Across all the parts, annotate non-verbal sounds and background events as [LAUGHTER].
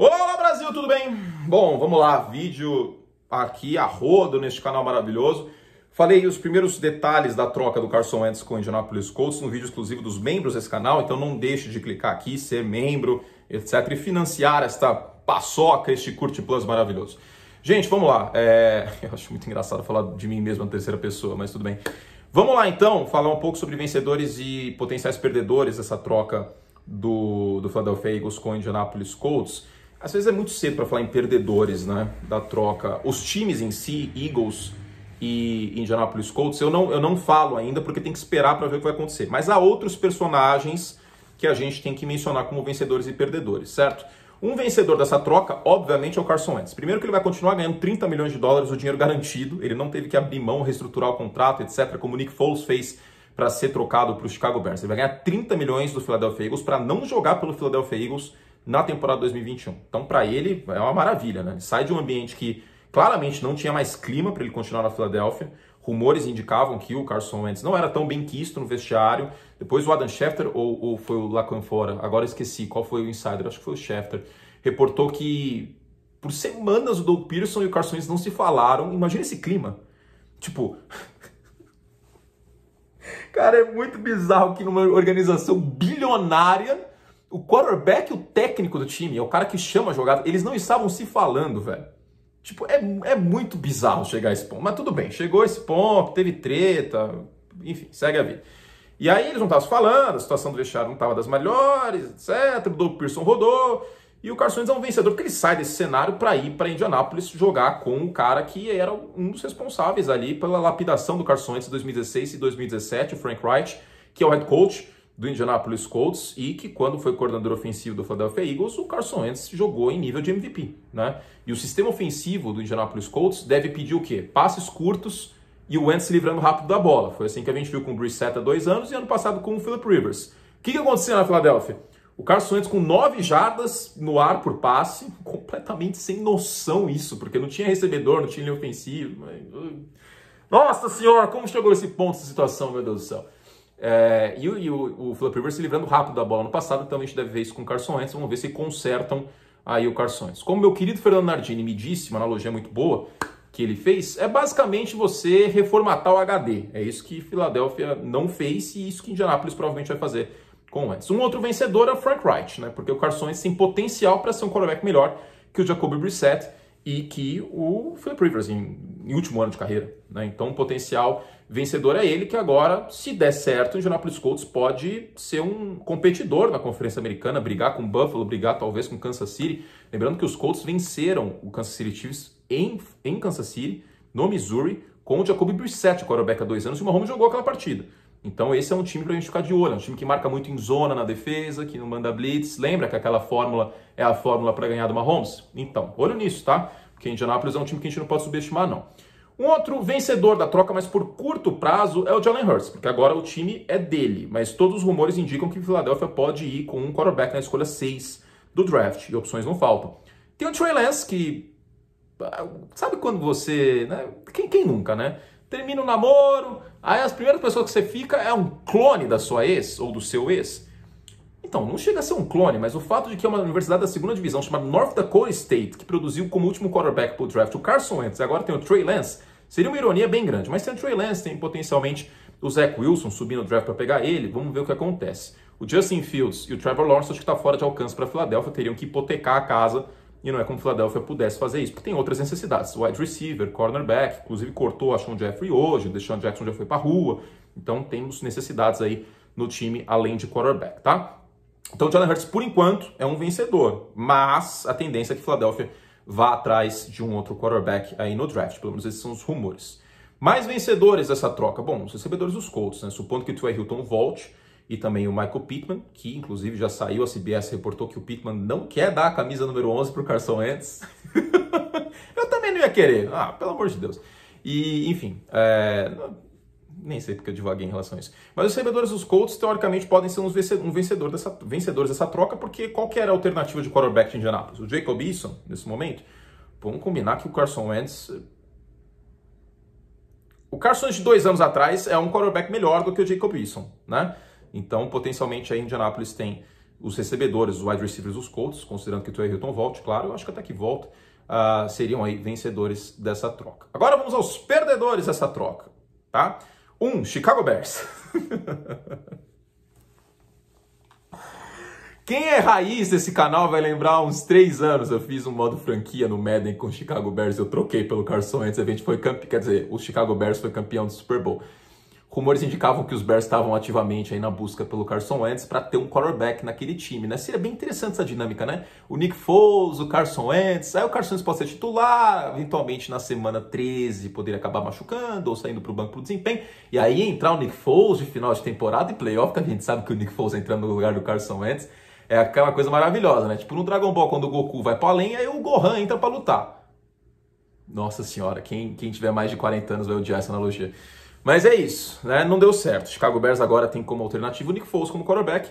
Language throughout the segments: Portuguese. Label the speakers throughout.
Speaker 1: Olá Brasil, tudo bem? Bom, vamos lá, vídeo aqui a rodo neste canal maravilhoso. Falei os primeiros detalhes da troca do Carson Wentz com o Indianapolis Colts no vídeo exclusivo dos membros desse canal, então não deixe de clicar aqui, ser membro, etc. e financiar esta paçoca, este Curte Plus maravilhoso. Gente, vamos lá. É... [LAUGHS] Eu acho muito engraçado falar de mim mesmo na terceira pessoa, mas tudo bem. Vamos lá então falar um pouco sobre vencedores e potenciais perdedores dessa troca do, do Philadelphia Eagles com o Indianapolis Colts. Às vezes é muito cedo para falar em perdedores né, da troca. Os times em si, Eagles e Indianapolis Colts, eu não, eu não falo ainda porque tem que esperar para ver o que vai acontecer. Mas há outros personagens que a gente tem que mencionar como vencedores e perdedores, certo? Um vencedor dessa troca, obviamente, é o Carson Wentz. Primeiro que ele vai continuar ganhando 30 milhões de dólares, o dinheiro garantido. Ele não teve que abrir mão, reestruturar o contrato, etc., como o Nick Foles fez para ser trocado para o Chicago Bears. Ele vai ganhar 30 milhões do Philadelphia Eagles para não jogar pelo Philadelphia Eagles na temporada 2021. Então, para ele, é uma maravilha, né? Ele sai de um ambiente que claramente não tinha mais clima para ele continuar na Filadélfia. Rumores indicavam que o Carson Wentz não era tão bem quisto no vestiário. Depois o Adam Schefter, ou, ou foi o Lacan Fora, agora esqueci qual foi o insider, acho que foi o Schefter, reportou que por semanas o Doug Peterson e o Carson Wentz não se falaram. Imagina esse clima. Tipo, [LAUGHS] Cara, é muito bizarro que numa organização bilionária o quarterback, o técnico do time, é o cara que chama a jogada, eles não estavam se falando, velho. Tipo, é, é muito bizarro chegar a esse ponto. Mas tudo bem, chegou esse ponto, teve treta, enfim, segue a vida. E aí eles não estavam falando, a situação do vestiário não estava das melhores, etc. O Doug Pearson rodou. E o Carson Wentz é um vencedor porque ele sai desse cenário para ir para Indianápolis jogar com o cara que era um dos responsáveis ali pela lapidação do Carson Wentz em 2016 e 2017, o Frank Wright, que é o head coach do Indianapolis Colts e que quando foi coordenador ofensivo do Philadelphia Eagles, o Carson Wentz jogou em nível de MVP, né? E o sistema ofensivo do Indianapolis Colts deve pedir o quê? Passes curtos e o Wentz se livrando rápido da bola. Foi assim que a gente viu com o Brissett há dois anos e ano passado com o Philip Rivers. O que, que aconteceu na Philadelphia? O Carson Wentz com nove jardas no ar por passe, [LAUGHS] completamente sem noção isso, porque não tinha recebedor, não tinha linha ofensiva. Mas... Uh, Nossa senhora, como chegou esse ponto essa situação, meu Deus do céu. É, e, e o, o Philip Rivers se livrando rápido da bola no passado, então a gente deve ver isso com o Carson Wentz. Vamos ver se consertam aí o Carson Wentz. Como meu querido Fernando Nardini me disse, uma analogia muito boa que ele fez, é basicamente você reformatar o HD. É isso que Filadélfia não fez e isso que Indianapolis provavelmente vai fazer com o Wentz. Um outro vencedor é o Frank Wright, né? porque o Carson Wentz tem potencial para ser um quarterback melhor que o Jacoby Brissett e que o Philip Rivers em, em último ano de carreira. Né? Então, o potencial vencedor é ele, que agora, se der certo, o Indianapolis Colts pode ser um competidor na Conferência Americana, brigar com o Buffalo, brigar talvez com o Kansas City. Lembrando que os Colts venceram o Kansas City Chiefs em, em Kansas City, no Missouri, com o Jacoby Brissett, quarterback há dois anos, e o Mahomes jogou aquela partida. Então esse é um time para a gente ficar de olho, é um time que marca muito em zona na defesa, que não manda blitz. Lembra que aquela fórmula é a fórmula para ganhar do Mahomes? Então, olho nisso, tá? Porque Indianapolis é um time que a gente não pode subestimar, não. Um outro vencedor da troca, mas por curto prazo, é o Jalen Hurts, porque agora o time é dele. Mas todos os rumores indicam que Filadélfia pode ir com um quarterback na escolha 6 do draft, e opções não faltam. Tem o Trey Lance, que... Ah, sabe quando você... Né? Quem, quem nunca, né? Termina o um namoro, Aí as primeiras pessoas que você fica é um clone da sua ex ou do seu ex. Então, não chega a ser um clone, mas o fato de que é uma universidade da segunda divisão chamada North Dakota State, que produziu como último quarterback pro draft o Carson Wentz, agora tem o Trey Lance, seria uma ironia bem grande. Mas tem o Trey Lance, tem potencialmente o Zach Wilson subindo o draft para pegar ele, vamos ver o que acontece. O Justin Fields e o Trevor Lawrence acho que está fora de alcance para Filadélfia, teriam que hipotecar a casa e não é como o Philadelphia pudesse fazer isso, porque tem outras necessidades. Wide receiver, cornerback, inclusive cortou a Sean Jeffrey hoje, o Jackson já foi para rua. Então temos necessidades aí no time além de quarterback, tá? Então o Jalen Hurts, por enquanto, é um vencedor, mas a tendência é que Philadelphia vá atrás de um outro quarterback aí no draft. Pelo menos esses são os rumores. Mais vencedores dessa troca? Bom, os recebedores dos Colts, né? Supondo que o Tua Hilton volte, e também o Michael Pittman, que inclusive já saiu, a CBS reportou que o Pittman não quer dar a camisa número 11 para o Carson Wentz. [LAUGHS] Eu também não ia querer, ah, pelo amor de Deus. E, enfim, é... nem sei porque eu divaguei em relação a isso. Mas os recebedores dos Colts, teoricamente, podem ser um vencedor dessa, vencedores dessa troca, porque qual era a alternativa de quarterback de Indianapolis? O Jacob Eason, nesse momento? Vamos combinar que o Carson Wentz o Carson de dois anos atrás é um quarterback melhor do que o Jacob Eason, né? Então, potencialmente, a Indianapolis tem os recebedores, os wide receivers dos Colts, considerando que o Trey Hilton volte, claro, eu acho que até que volta, uh, seriam aí vencedores dessa troca. Agora vamos aos perdedores dessa troca, tá? Um, Chicago Bears. [LAUGHS] Quem é raiz desse canal vai lembrar, há uns três anos eu fiz um modo franquia no Madden com o Chicago Bears, eu troquei pelo Carson Wentz, a gente foi campeão, quer dizer, o Chicago Bears foi campeão do Super Bowl rumores indicavam que os Bears estavam ativamente aí na busca pelo Carson Wentz para ter um quarterback naquele time, né? Seria bem interessante essa dinâmica, né? O Nick Foles, o Carson Wentz, aí o Carson Wentz pode ser titular, eventualmente na semana 13 poder acabar machucando ou saindo para o banco para desempenho, e aí entrar o Nick Foles de final de temporada e playoff, que a gente sabe que o Nick Foles entrando no lugar do Carson Wentz é aquela coisa maravilhosa, né? Tipo no Dragon Ball, quando o Goku vai para além, aí o Gohan entra para lutar. Nossa senhora, quem, quem tiver mais de 40 anos vai odiar essa analogia. Mas é isso, né? Não deu certo. Chicago Bears agora tem como alternativa o Nick Foles como quarterback,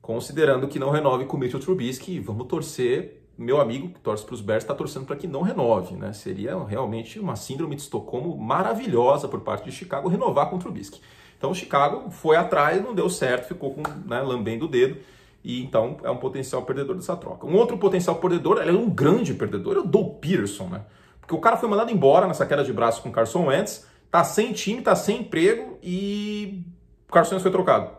Speaker 1: considerando que não renove com o Mitchell Trubisky. Vamos torcer. Meu amigo que torce para os Bears está torcendo para que não renove, né? Seria realmente uma síndrome de Estocolmo maravilhosa por parte de Chicago renovar com o Trubisky. Então o Chicago foi atrás, não deu certo, ficou com, né, lambendo o dedo e então é um potencial perdedor dessa troca. Um outro potencial perdedor, ele é um grande perdedor, é o Doug Peterson, né? Porque o cara foi mandado embora nessa queda de braço com Carson Wentz, tá sem time, tá sem emprego e o Carson foi trocado.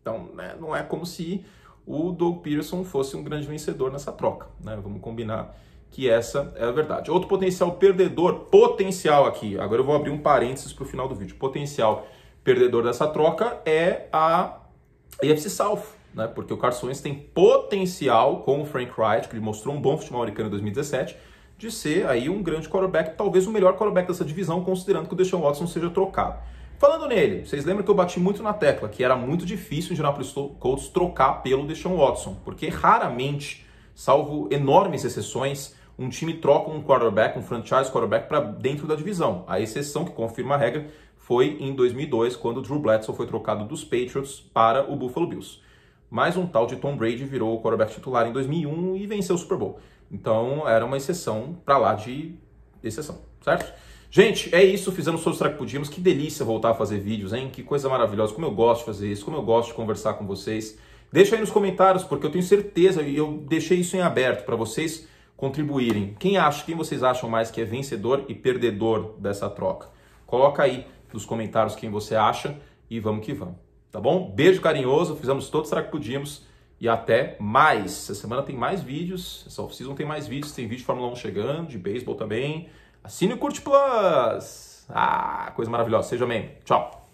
Speaker 1: Então, né, não é como se o Doug Peterson fosse um grande vencedor nessa troca, né? Vamos combinar que essa é a verdade. Outro potencial perdedor, potencial aqui, agora eu vou abrir um parênteses para o final do vídeo, potencial perdedor dessa troca é a EFC South, né? Porque o Carson tem potencial com o Frank Wright, que ele mostrou um bom futebol americano em 2017, de ser aí um grande quarterback, talvez o melhor quarterback dessa divisão, considerando que o Deshaun Watson seja trocado. Falando nele, vocês lembram que eu bati muito na tecla que era muito difícil o Indianapolis Colts trocar pelo Deshaun Watson, porque raramente, salvo enormes exceções, um time troca um quarterback, um franchise quarterback para dentro da divisão. A exceção que confirma a regra foi em 2002, quando o Drew Bledsoe foi trocado dos Patriots para o Buffalo Bills. Mais um tal de Tom Brady virou o quarterback titular em 2001 e venceu o Super Bowl. Então era uma exceção para lá de exceção, certo? Gente, é isso, fizemos todos o que podíamos. Que delícia voltar a fazer vídeos, hein? Que coisa maravilhosa, como eu gosto de fazer isso, como eu gosto de conversar com vocês. Deixa aí nos comentários, porque eu tenho certeza, e eu deixei isso em aberto para vocês contribuírem. Quem acha, quem vocês acham mais que é vencedor e perdedor dessa troca? Coloca aí nos comentários quem você acha e vamos que vamos, tá bom? Beijo carinhoso, fizemos todos o que podíamos e até mais. Essa semana tem mais vídeos, essa off-season tem mais vídeos, tem vídeo de Fórmula 1 chegando, de beisebol também. Assine o Curte Plus! Ah, coisa maravilhosa. Seja bem. Tchau!